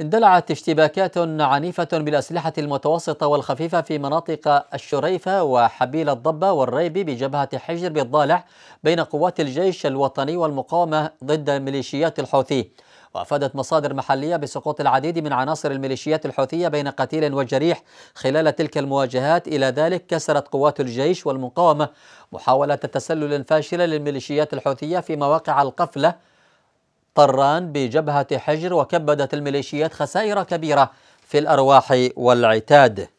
اندلعت اشتباكات عنيفة بالأسلحة المتوسطة والخفيفة في مناطق الشريفة وحبيل الضبة والريب بجبهة حجر بالضالع بين قوات الجيش الوطني والمقاومة ضد ميليشيات الحوثي وأفادت مصادر محلية بسقوط العديد من عناصر الميليشيات الحوثية بين قتيل وجريح خلال تلك المواجهات إلى ذلك كسرت قوات الجيش والمقاومة محاولة تسلل فاشلة للميليشيات الحوثية في مواقع القفلة طران بجبهة حجر وكبدت الميليشيات خسائر كبيرة في الأرواح والعتاد